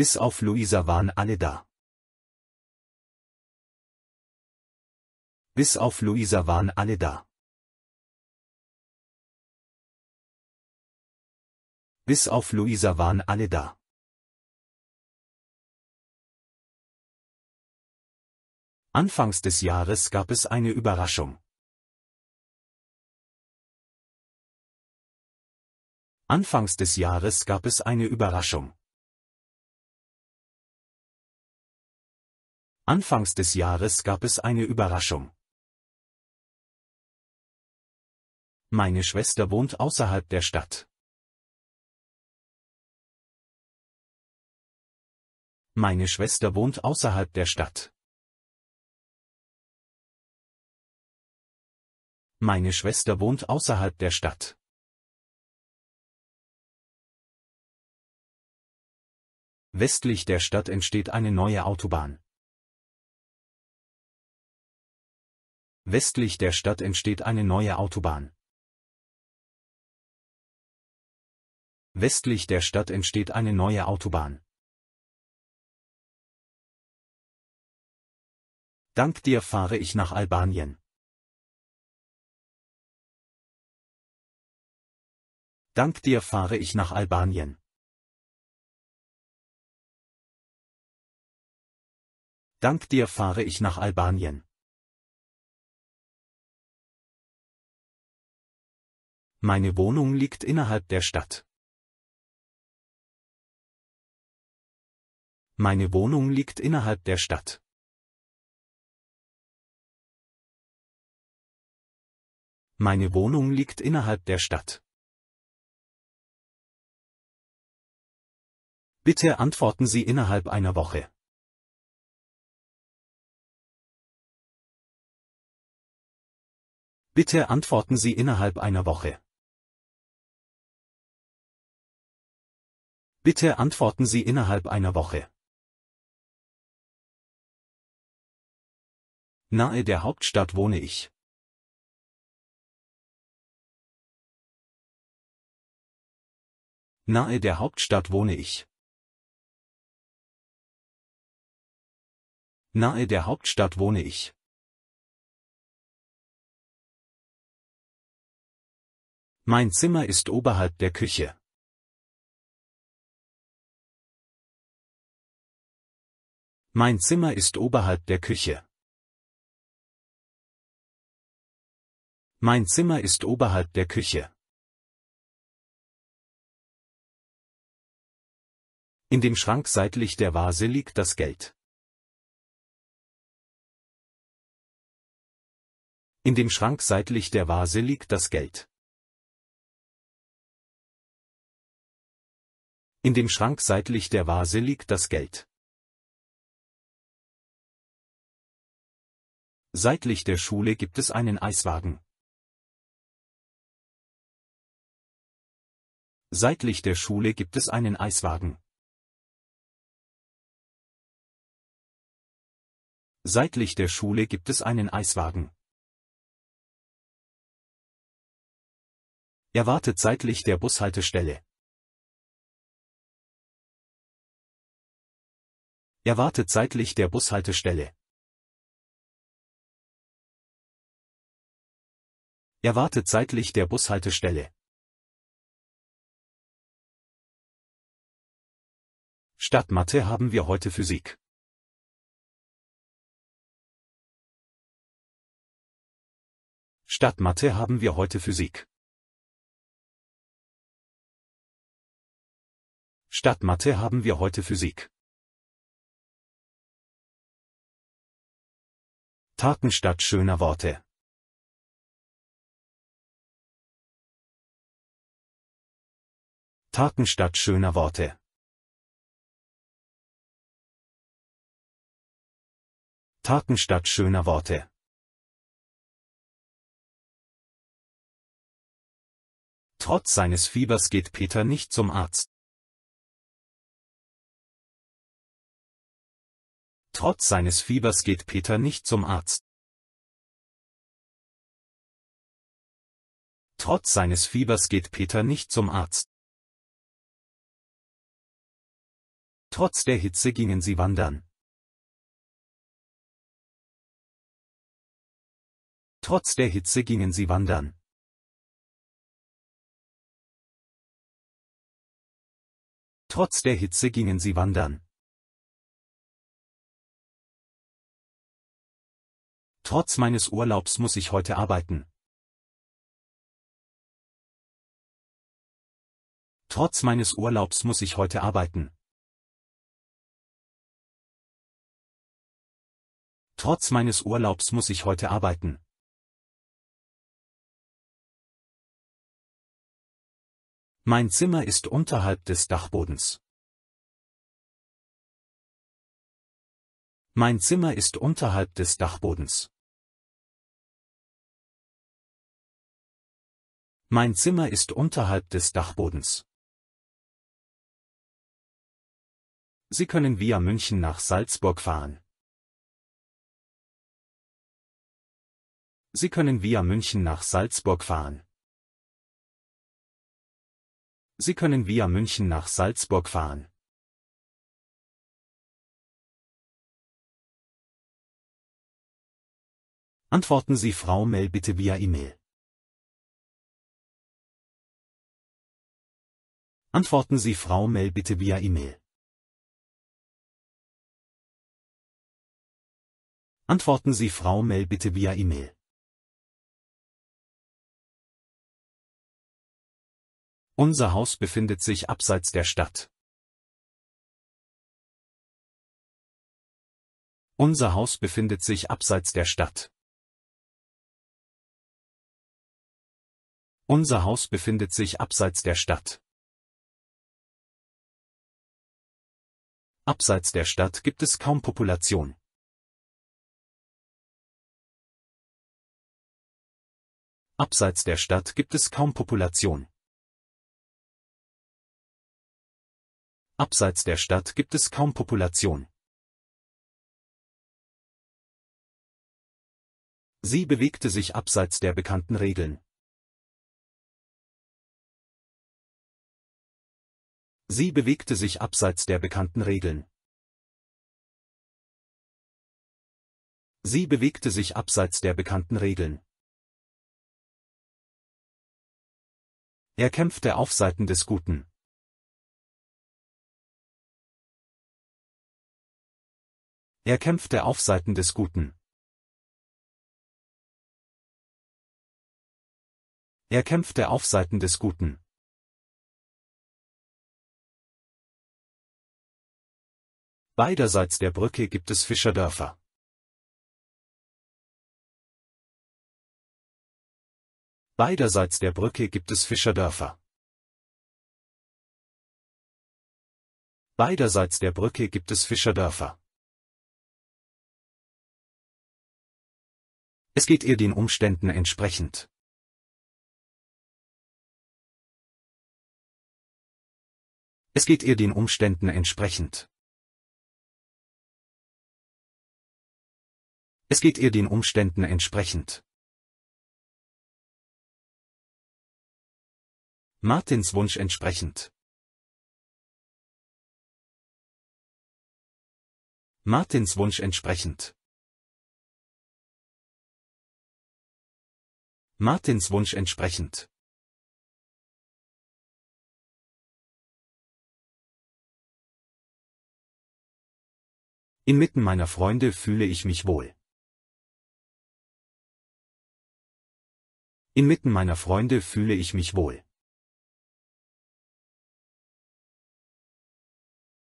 Bis auf Luisa waren alle da. Bis auf Luisa waren alle da. Bis auf Luisa waren alle da. Anfangs des Jahres gab es eine Überraschung. Anfangs des Jahres gab es eine Überraschung. Anfangs des Jahres gab es eine Überraschung. Meine Schwester wohnt außerhalb der Stadt. Meine Schwester wohnt außerhalb der Stadt. Meine Schwester wohnt außerhalb der Stadt. Westlich der Stadt entsteht eine neue Autobahn. Westlich der Stadt entsteht eine neue Autobahn. Westlich der Stadt entsteht eine neue Autobahn. Dank dir fahre ich nach Albanien. Dank dir fahre ich nach Albanien. Dank dir fahre ich nach Albanien. Meine Wohnung liegt innerhalb der Stadt. Meine Wohnung liegt innerhalb der Stadt. Meine Wohnung liegt innerhalb der Stadt. Bitte antworten Sie innerhalb einer Woche. Bitte antworten Sie innerhalb einer Woche. Bitte antworten Sie innerhalb einer Woche. Nahe der Hauptstadt wohne ich. Nahe der Hauptstadt wohne ich. Nahe der Hauptstadt wohne ich. Mein Zimmer ist oberhalb der Küche. Mein Zimmer ist oberhalb der Küche. Mein Zimmer ist oberhalb der Küche. In dem Schrank seitlich der Vase liegt das Geld. In dem Schrank seitlich der Vase liegt das Geld. In dem Schrank seitlich der Vase liegt das Geld. Seitlich der Schule gibt es einen Eiswagen. Seitlich der Schule gibt es einen Eiswagen. Seitlich der Schule gibt es einen Eiswagen. Er wartet seitlich der Bushaltestelle. Er wartet seitlich der Bushaltestelle. Er wartet seitlich der Bushaltestelle. Statt Mathe haben wir heute Physik. Statt Mathe haben wir heute Physik. Statt Mathe haben wir heute Physik. Taten statt schöner Worte. Taten statt schöner Worte. Taten statt schöner Worte. Trotz seines Fiebers geht Peter nicht zum Arzt. Trotz seines Fiebers geht Peter nicht zum Arzt. Trotz seines Fiebers geht Peter nicht zum Arzt. Trotz der Hitze gingen sie wandern. Trotz der Hitze gingen sie wandern. Trotz der Hitze gingen sie wandern. Trotz meines Urlaubs muss ich heute arbeiten. Trotz meines Urlaubs muss ich heute arbeiten. Trotz meines Urlaubs muss ich heute arbeiten. Mein Zimmer ist unterhalb des Dachbodens. Mein Zimmer ist unterhalb des Dachbodens. Mein Zimmer ist unterhalb des Dachbodens. Sie können via München nach Salzburg fahren. Sie können via München nach Salzburg fahren. Sie können via München nach Salzburg fahren. Antworten Sie Frau Mel bitte via E-Mail. Antworten Sie Frau Mel bitte via E-Mail. Antworten Sie Frau Mel bitte via E-Mail. Unser Haus befindet sich abseits der Stadt. Unser Haus befindet sich abseits der Stadt. Unser Haus befindet sich abseits der Stadt. Abseits der Stadt gibt es kaum Population. Abseits der Stadt gibt es kaum Population. Abseits der Stadt gibt es kaum Population. Sie bewegte sich abseits der bekannten Regeln. Sie bewegte sich abseits der bekannten Regeln. Sie bewegte sich abseits der bekannten Regeln. Er kämpfte auf Seiten des Guten. Er kämpfte auf Seiten des Guten. Er kämpfte auf Seiten des Guten. Beiderseits der Brücke gibt es Fischerdörfer. Beiderseits der Brücke gibt es Fischerdörfer. Beiderseits der Brücke gibt es Fischerdörfer. Es geht ihr den Umständen entsprechend. Es geht ihr den Umständen entsprechend. Es geht ihr den Umständen entsprechend. Martins Wunsch entsprechend. Martins Wunsch entsprechend. Martins Wunsch entsprechend. Inmitten meiner Freunde fühle ich mich wohl. Inmitten meiner Freunde fühle ich mich wohl.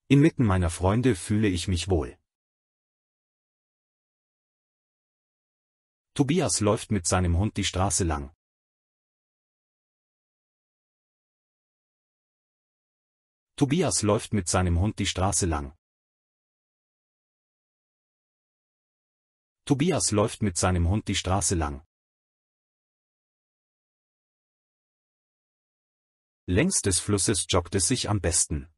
Inmitten meiner Freunde fühle ich mich wohl. Tobias läuft mit seinem Hund die Straße lang. Tobias läuft mit seinem Hund die Straße lang. Tobias läuft mit seinem Hund die Straße lang. Längs des Flusses joggt es sich am besten.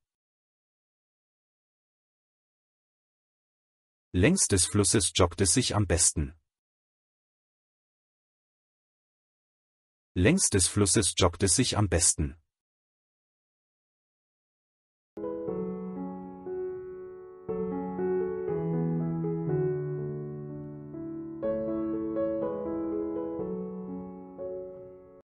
Längs des Flusses joggt es sich am besten. Längs des Flusses joggt es sich am besten.